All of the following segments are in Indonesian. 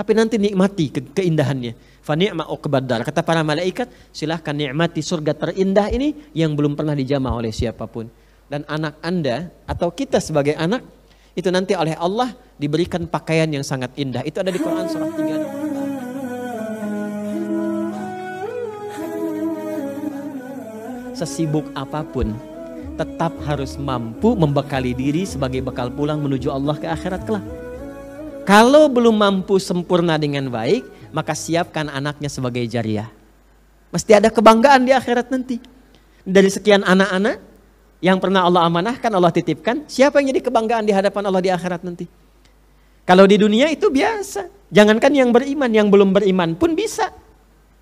Tapi nanti nikmati ke keindahannya. Fani'ma uqbadar. Kata para malaikat, silahkan nikmati surga terindah ini yang belum pernah dijamah oleh siapapun. Dan anak anda atau kita sebagai anak, itu nanti oleh Allah diberikan pakaian yang sangat indah. Itu ada di Quran surah 3. Sesibuk apapun, tetap harus mampu membekali diri sebagai bekal pulang menuju Allah ke akhirat kelak. Kalau belum mampu sempurna dengan baik, maka siapkan anaknya sebagai jariah. Mesti ada kebanggaan di akhirat nanti. Dari sekian anak-anak yang pernah Allah amanahkan, Allah titipkan, siapa yang jadi kebanggaan di hadapan Allah di akhirat nanti? Kalau di dunia itu biasa. Jangankan yang beriman, yang belum beriman pun bisa.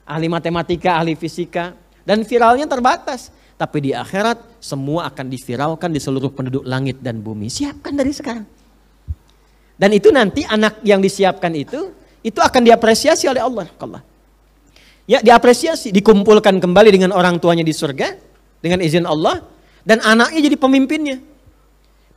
Ahli matematika, ahli fisika, dan viralnya terbatas. Tapi di akhirat semua akan diviralkan di seluruh penduduk langit dan bumi. Siapkan dari sekarang. Dan itu nanti anak yang disiapkan itu itu akan diapresiasi oleh Allah. Ya, diapresiasi, dikumpulkan kembali dengan orang tuanya di surga dengan izin Allah dan anaknya jadi pemimpinnya.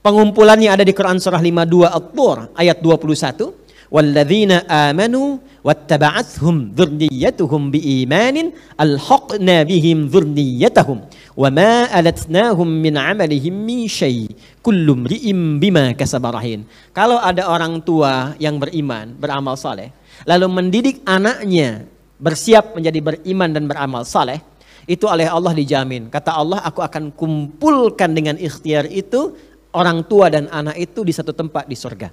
Pengumpulannya ada di Quran surah 52 At-Tur ayat 21 walladzina amanu wattaba'athum dzurriyyatuhum biimanin alhaqna bihim dzurriyyatahum wama alatnahum min amalihim min syai kullu بما bima kasabarahin kalau ada orang tua yang beriman beramal saleh lalu mendidik anaknya bersiap menjadi beriman dan beramal saleh itu oleh Allah dijamin kata Allah aku akan kumpulkan dengan ikhtiar itu orang tua dan anak itu di satu tempat di surga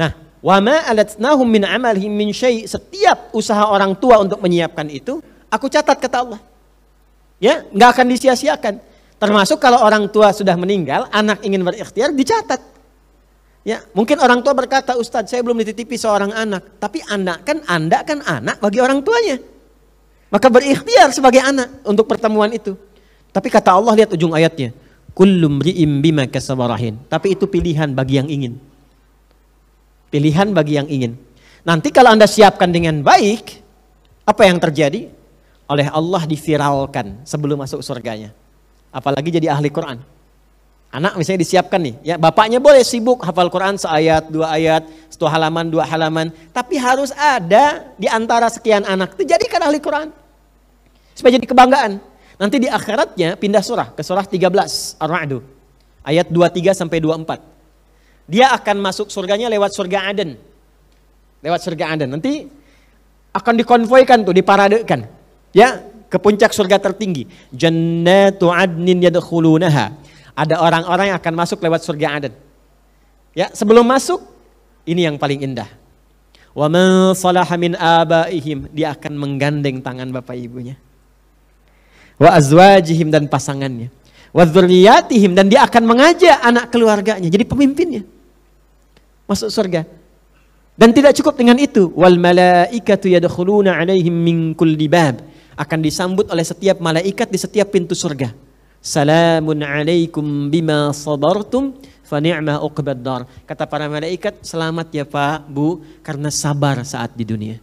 nah Wa ma alatnahum min amalihim min syai. Setiap usaha orang tua untuk menyiapkan itu, aku catat kata Allah. Ya, nggak akan disia-siakan. Termasuk kalau orang tua sudah meninggal, anak ingin berikhtiar dicatat. Ya, mungkin orang tua berkata, "Ustadz, saya belum dititipi seorang anak." Tapi anak kan Anda kan anak bagi orang tuanya. Maka berikhtiar sebagai anak untuk pertemuan itu. Tapi kata Allah lihat ujung ayatnya, kullum riim bima kasabarahin." Tapi itu pilihan bagi yang ingin. Pilihan bagi yang ingin. Nanti kalau Anda siapkan dengan baik, apa yang terjadi? Oleh Allah diviralkan sebelum masuk surganya. Apalagi jadi ahli Quran. Anak misalnya disiapkan nih, ya bapaknya boleh sibuk hafal Quran seayat, dua ayat, satu halaman, dua halaman. Tapi harus ada di antara sekian anak itu jadikan ahli Quran. Supaya jadi kebanggaan. Nanti di akhiratnya pindah surah ke surah 13 Ar-Ra'du. Ayat 23 sampai 24. Dia akan masuk surganya lewat surga Aden. Lewat surga Aden. Nanti akan dikonvoikan tuh, diparadekan. Ya, ke puncak surga tertinggi. Jannatu adnin yadkhulunaha. Ada orang-orang yang akan masuk lewat surga Aden. Ya, sebelum masuk ini yang paling indah. Wa man abaihim, dia akan menggandeng tangan bapak ibunya. Wa azwajihim dan pasangannya dan dia akan mengajak anak keluarganya jadi pemimpinnya masuk surga. Dan tidak cukup dengan itu, wal malaikatu yadkhuluna alaihim min kulli bab. Akan disambut oleh setiap malaikat di setiap pintu surga. Salamun alaikum bima sabartum fa ni'ma uqbad dar. Kata para malaikat, selamat ya Pak, Bu, karena sabar saat di dunia.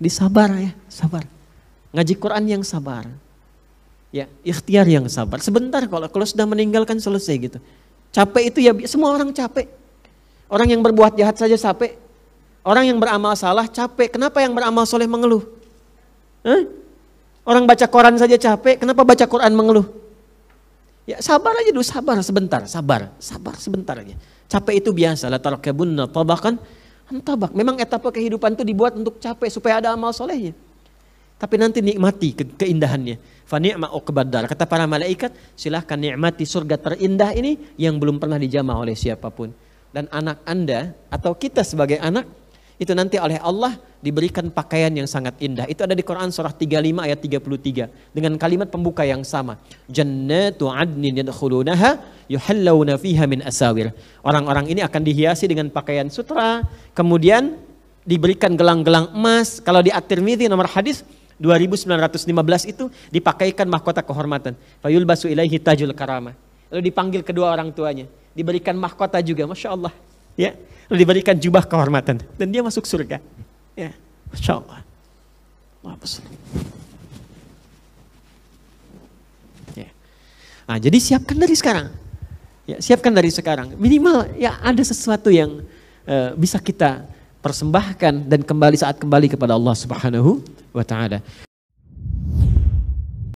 Disabar ya, sabar. Ngaji Quran yang sabar. Ya, ikhtiar yang sabar. Sebentar kalau kalau sudah meninggalkan selesai gitu. Capek itu ya semua orang capek. Orang yang berbuat jahat saja capek. Orang yang beramal salah capek. Kenapa yang beramal soleh mengeluh? Hah? Orang baca koran saja capek. Kenapa baca Quran mengeluh? Ya sabar aja dulu, sabar sebentar, sabar, sabar sebentar aja. Capek itu biasa, kebun bahkan tabakan tabak Memang etapa kehidupan itu dibuat untuk capek supaya ada amal solehnya. Tapi nanti nikmati ke keindahannya. Fani'ma uqbadar. Kata para malaikat, silahkan nikmati surga terindah ini yang belum pernah dijamah oleh siapapun. Dan anak anda atau kita sebagai anak, itu nanti oleh Allah diberikan pakaian yang sangat indah. Itu ada di Quran surah 35 ayat 33 dengan kalimat pembuka yang sama. Jannatu adnin yadkhulunaha yuhallawna fiha min asawir. Orang-orang ini akan dihiasi dengan pakaian sutra, kemudian diberikan gelang-gelang emas. Kalau di at tirmidhi nomor hadis 2915 itu dipakaikan mahkota kehormatan. Fayul basu ilaihi tajul karama. Lalu dipanggil kedua orang tuanya. Diberikan mahkota juga, Masya Allah. Ya. Lalu diberikan jubah kehormatan. Dan dia masuk surga. Ya. Masya Allah. Ya. Nah, jadi siapkan dari sekarang. Ya, siapkan dari sekarang. Minimal ya ada sesuatu yang uh, bisa kita persembahkan dan kembali saat kembali kepada Allah Subhanahu wa taala.